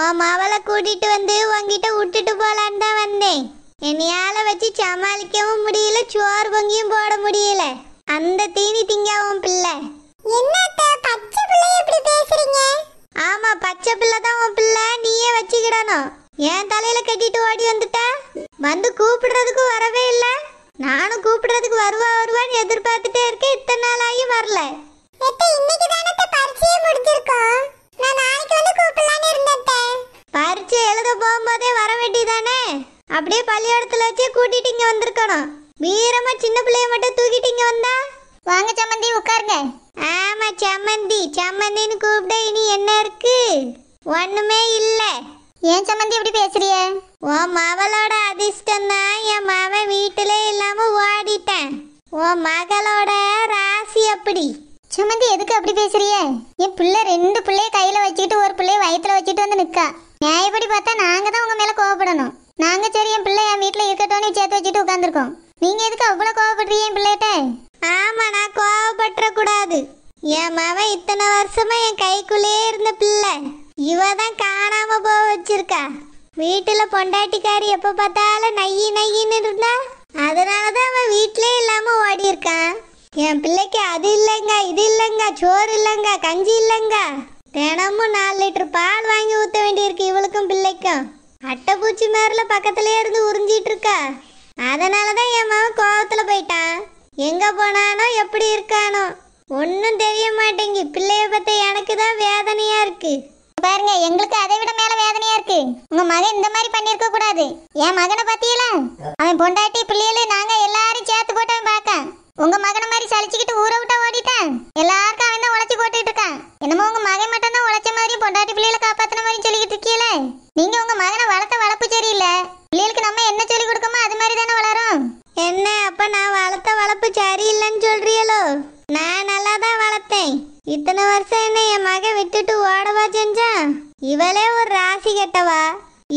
உன் மாவளை கூட்டிட்டு வந்து உங்ககிட்ட விட்டுட்டு போலான்னு தான் வந்தேன் என்னையால வச்சு சமாளிக்கவும் முடியல சோறு பொங்கியும் போட முடியல அந்த தீனி திங்காவும் பிள்ளை அப்படியே பள்ளியோடத்துல வச்சு கூட்டிட்டு இங்க வந்திருக்கணும் வீரமா சின்ன பிள்ளைய மட்டும் தூக்கிட்டு இங்க வந்தா வாங்க சம்மந்தி உட்காருங்க ஆமா சம்மந்தி சம்மந்தின்னு கூப்பிட இனி என்ன இருக்கு ஒண்ணுமே இல்ல ஏன் சம்மந்தி இப்படி பேசுறிய உன் மவளோட அதிர்ஷ்டம் தான் என் மவன் வீட்டிலே இல்லாம ஓடிட்டேன் உன் மகளோட ராசி அப்படி சம்மந்தி எதுக்கு அப்படி பேசுறிய என் பிள்ளை ரெண்டு பிள்ளைய கையில வச்சுக்கிட்டு ஒரு பிள்ளைய வயிற்றுல வச்சுட்டு வந்து நிக்கா நியாயப்படி பார்த்தா நான் வருஷமா என் கைக்குள்ளே இருந்த பிள்ளை இவ தான் காணாம போக வச்சிருக்கா வீட்டுல பொண்டாட்டிக்காரி எப்ப பார்த்தாலும் நையி நையின்னு இருந்தா அதனாலதான் அவன் வீட்டிலே இல்லாம ஓடி இருக்கான் என் பிள்ளைக்கு அது இல்லைங்க இது இல்லைங்க சோறு இல்லைங்க கஞ்சி இல்லைங்க தினமும் நாலு லிட்டர் பால் வாங்கி ஊற்ற வேண்டியிருக்கு இவளுக்கும் பிள்ளைக்கும் அட்டைப்பூச்சி மேரில் பக்கத்துலேயே இருந்து உறிஞ்சிட்டு இருக்கா அதனாலதான் தான் என் மாவன் கோபத்தில் போயிட்டான் எங்கே போனானோ எப்படி இருக்கானோ ஒன்றும் தெரிய மாட்டேங்கி பிள்ளைய பற்றி எனக்கு தான் வேதனையாக இருக்கு பாருங்க எங்களுக்கு அதை விட மேல வேதனையா இருக்கு உங்க மகன் இந்த மாதிரி பண்ணிருக்க கூடாது என் மகனை பத்தியல அவன் பொண்டாட்டி பிள்ளைகளு நாங்க எல்லாரும் சேர்த்து போட்டவன் பார்க்க உங்க மகனை மாதிரி சளிச்சுக்கிட்டு ஊரை விட்டா ஓடிட்டான் எல்லாருக்கும் அவன் தான் உழைச்சி போட்டுட்டு இருக்கான் என்னமோ உங்க மகன் மட்டும் தான் உழைச்ச மாதிரி பொண்டாட்டி பிள்ளைகளை காப்பாத்தின மாதிரி சொல்லிக்கிட்டு இருக்கீங்களே நீங்க உங்க மகனை வளர்த்த வளர்ப்பு சரியில்லை பிள்ளைகளுக்கு நம்ம என்ன சொல்லி கொடுக்கமோ அது மாதிரி தானே வருஷம் என் மகன் விட்டுட்டு ஓடவா செஞ்சான் இவளே ஒரு ராசி கெட்டவா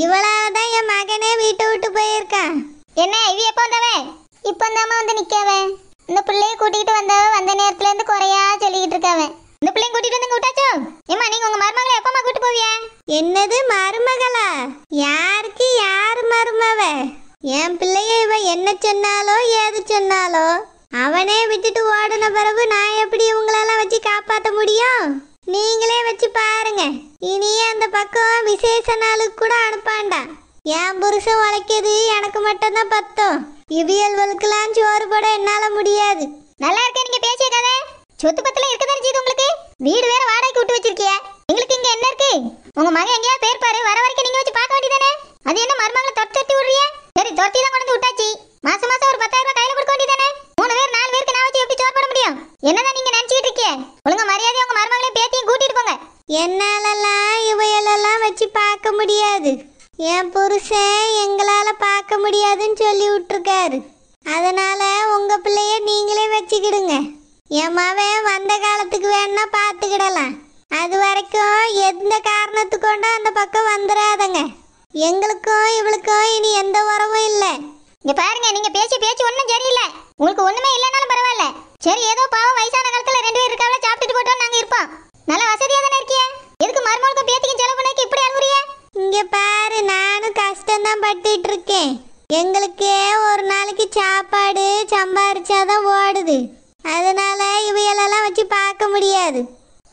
இவளாதான் என் மகனே வீட்டை விட்டு போயிருக்கான் என்ன இவ எப்போ வந்தவன் இப்போ தாமா வந்து நிற்கவன் இந்த பிள்ளைய கூட்டிகிட்டு வந்தவ வந்த நேரத்துல இருந்து குறையா சொல்லிக்கிட்டு இருக்கவன் இந்த பிள்ளைய கூட்டிகிட்டு வந்து கூட்டாச்சோ ஏமா நீங்க உங்க மருமகளை எப்பமா கூட்டு போவியா என்னது மருமகளா யாருக்கு யார் மருமவ என் பிள்ளைய இவ என்ன சொன்னாலோ ஏது சொன்னாலோ அவனே விட்டுட்டு ஓடின பிறகு நான் எப்படி உங்களெல்லாம் வச்சு காப்பாற்ற முடியும் நீங்களே வச்சு பாருங்க இனியே அந்த பக்கம் விசேஷ நாளுக்கு கூட அனுப்பாண்டா என் புருஷன் உழைக்கிறது எனக்கு மட்டும்தான் பத்தும் இவியல்வளுக்கெல்லாம் சோறு போட என்னால முடியாது நல்லா இருக்க நீங்க பேசிய கதை சொத்து பத்தில இருக்க செய்யுது உங்களுக்கு வீடு வேற வாடகைக்கு விட்டு வச்சிருக்கிய எங்களுக்கு இங்க என்ன இருக்கு உங்க மகன் எங்கேயா பேர் பாரு வர வரைக்கும் நீங்க வச்சு பார்க்க வேண்டியதானே அது என்ன மருமகளை பார்க்க முடியாது என் புருஷன் எங்களால் பார்க்க முடியாதுன்னு சொல்லி விட்டுருக்காரு அதனால் உங்கள் பிள்ளைய நீங்களே வச்சுக்கிடுங்க என் மாவன் வந்த காலத்துக்கு வேணா பார்த்துக்கிடலாம் அது வரைக்கும் எந்த காரணத்து அந்த பக்கம் வந்துடாதங்க எங்களுக்கும் இவளுக்கும் இனி எந்த உறவும் இல்லை இங்க பாருங்க நீங்க பேசி பேச்சு ஒன்றும் சரியில்லை உங்களுக்கு ஒண்ணுமே இல்லைனாலும் பரவாயில்ல சரி ஏதோ பாவம் மாதிரி நானும் கஷ்டம்தான் பட்டுட்டு இருக்கேன் எங்களுக்கே ஒரு நாளைக்கு சாப்பாடு சம்பாரிச்சாதான் ஓடுது அதனால இவையெல்லாம் வச்சு பார்க்க முடியாது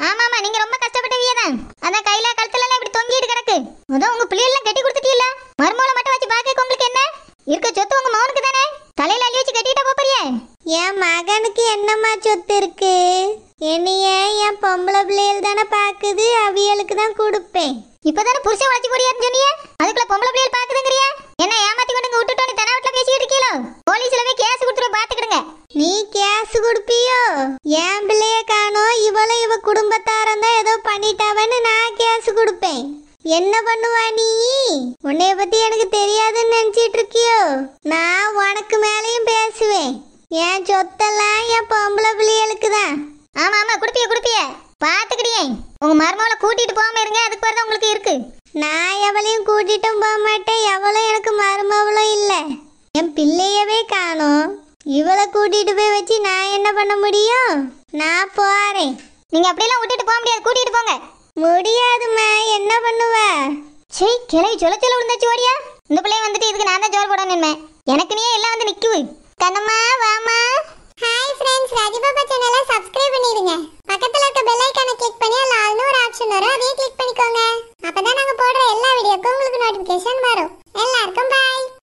ஆமா ஆமா நீங்க ரொம்ப கஷ்டப்பட்டவியே தான் அதான் கையில கழுத்துல எல்லாம் இப்படி தொங்கிட்டு கிடக்கு முதல் உங்க பிள்ளைகள் கட்டி கொடுத்துட்டீல்ல மருமகளை மட்டும் வச்சு பாக்க உங்களுக்கு என்ன இருக்க சொத்து உங்க மகனுக்கு தானே தலையில அள்ளி வச்சு கட்டிட்டா போறியே என் மகனுக்கு என்னம்மா சொத்து இருக்கு என்னையே என் பொம்பளை பிள்ளைகள் தானே பாக்குது அவியலுக்கு தான் கொடுப்பேன் இப்பதானே புருஷன் வளர்ச்சி கூடியாருன்னு சொன்னீங்க அதுக்குள்ள பொம்பளை பிள்ளைகள் பாக்குதுங்கிறியா என்ன ஏமாத்தி கொண்டு விட்டுட்டோம் நீ தன வீட்டுல பேசிட்டு இருக்கீங்களோ போலீஸ்ல போய் கேஸ் கொடுத்துட்டு பாத்துக்கிடுங்க நீ கேஸ் கொடுப்பியோ என் பிள்ளைய காணோ இவளோ இவ குடும்பத்தாரம் தான் ஏதோ பண்ணிட்டாவன்னு நான் கேஸ் கொடுப்பேன் என்ன பண்ணுவா நீ உன்னைய பத்தி எனக்கு தெரியாதுன்னு நினைச்சிட்டு இருக்கியோ நான் உனக்கு மேலேயும் பேசுவேன் என் சொத்தெல்லாம் என் பொம்பளை பிள்ளைகளுக்கு தான் ஆமா ஆமா குடுப்பிய குடுப்பிய பாத்துக்கிடியே உங்க மருமகளை கூட்டிட்டு போகாம இருங்க அதுக்கு பிறகு தான் உங்களுக்கு இருக்கு நான் எவளையும் கூட்டிட்டும் போக மாட்டேன் எவளும் எனக்கு மருமகளும் இல்லை என் பிள்ளையவே காணும் இவளை கூட்டிட்டு போய் வச்சு நான் என்ன பண்ண முடியும் நான் போறேன் நீங்க அப்படியெல்லாம் விட்டுட்டு போக முடியாது கூட்டிட்டு போங்க முடியாதுமா என்ன பண்ணுவ சே கிளை சொல்ல சொல்ல விழுந்தாச்சு ஓடியா இந்த பிள்ளைய வந்துட்டு இதுக்கு நான் தான் ஜோர் போட நின்மேன் எனக்கு நீ எல்லாம் வந்து நிக்குவு கண்ணம்மா வாமா ஹாய் ஃப்ரெண்ட்ஸ் பாபா சேனலை சப்ஸ்கிரைப் பண்ணிடுங்க பக்கத்துல இருக்க பெல் ஐகானை கிளிக் பண்ணி அதுல ஆல்னு ஆப்ஷன் வரும் அதையும் கிளிக் பண்ணிக்கோங்க அப்பதான் நாங்க போடுற எல்லா வீடியோக்கும் உங்களுக்கு நோட்டிபிகேஷன் வரும்